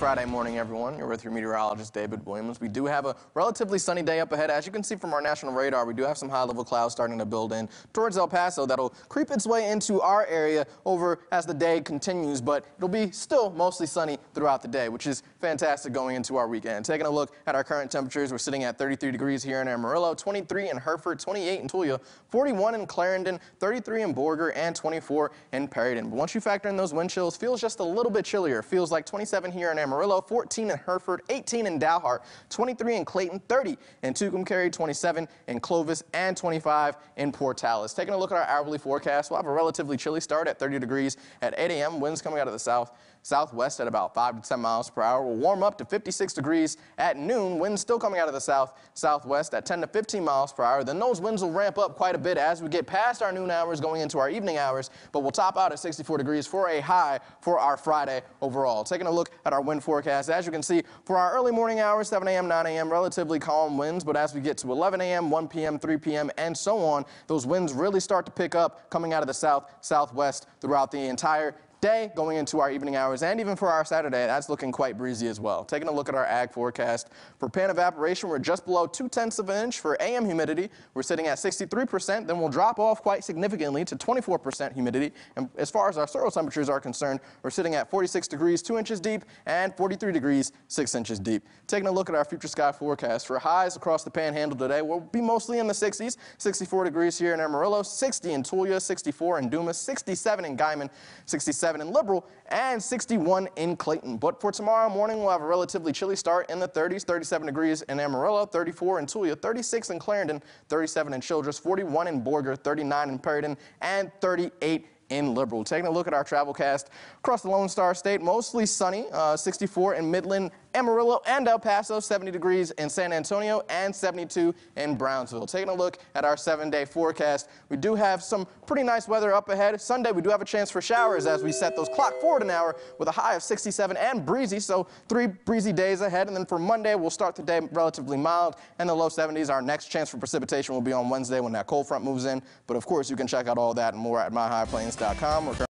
Friday morning, everyone. You're with your meteorologist, David Williams. We do have a relatively sunny day up ahead. As you can see from our national radar, we do have some high-level clouds starting to build in towards El Paso that'll creep its way into our area over as the day continues, but it'll be still mostly sunny throughout the day, which is fantastic going into our weekend. Taking a look at our current temperatures, we're sitting at 33 degrees here in Amarillo, 23 in Hereford, 28 in Tulia, 41 in Clarendon, 33 in Borger, and 24 in Perryton. But once you factor in those wind chills, feels just a little bit chillier. Feels like 27 here in Amarillo, Amarillo, 14 in Hereford, 18 in Dalhart, 23 in Clayton, 30 in Tucumcari, 27 in Clovis, and 25 in Portales. Taking a look at our hourly forecast, we'll have a relatively chilly start at 30 degrees at 8 a.m. Winds coming out of the south southwest at about 5 to 10 miles per hour. We'll warm up to 56 degrees at noon. Winds still coming out of the south southwest at 10 to 15 miles per hour. Then those winds will ramp up quite a bit as we get past our noon hours going into our evening hours, but we'll top out at 64 degrees for a high for our Friday overall. Taking a look at our wind forecast. As you can see, for our early morning hours, 7 a.m., 9 a.m., relatively calm winds, but as we get to 11 a.m., 1 p.m., 3 p.m., and so on, those winds really start to pick up coming out of the south, southwest throughout the entire day, going into our evening hours, and even for our Saturday, that's looking quite breezy as well. Taking a look at our ag forecast. For pan evaporation, we're just below 2 tenths of an inch. For AM humidity, we're sitting at 63%, then we'll drop off quite significantly to 24% humidity. And as far as our soil temperatures are concerned, we're sitting at 46 degrees 2 inches deep and 43 degrees 6 inches deep. Taking a look at our future sky forecast for highs across the panhandle today, we'll be mostly in the 60s, 64 degrees here in Amarillo, 60 in Tulia, 64 in Dumas, 67 in Guyman, 67 57 in Liberal, and 61 in Clayton. But for tomorrow morning, we'll have a relatively chilly start in the 30s, 37 degrees in Amarillo, 34 in Tulia, 36 in Clarendon, 37 in Childress, 41 in Borger, 39 in Perryton, and 38 in Liberal. Taking a look at our travel cast across the Lone Star State, mostly sunny, uh, 64 in Midland, Amarillo, and El Paso, 70 degrees in San Antonio, and 72 in Brownsville. Taking a look at our seven-day forecast, we do have some pretty nice weather up ahead. Sunday, we do have a chance for showers as we set those clock forward an hour with a high of 67 and breezy, so three breezy days ahead. And then for Monday, we'll start the day relatively mild and the low 70s. Our next chance for precipitation will be on Wednesday when that cold front moves in. But of course, you can check out all that and more at My High Plains. Sports.com or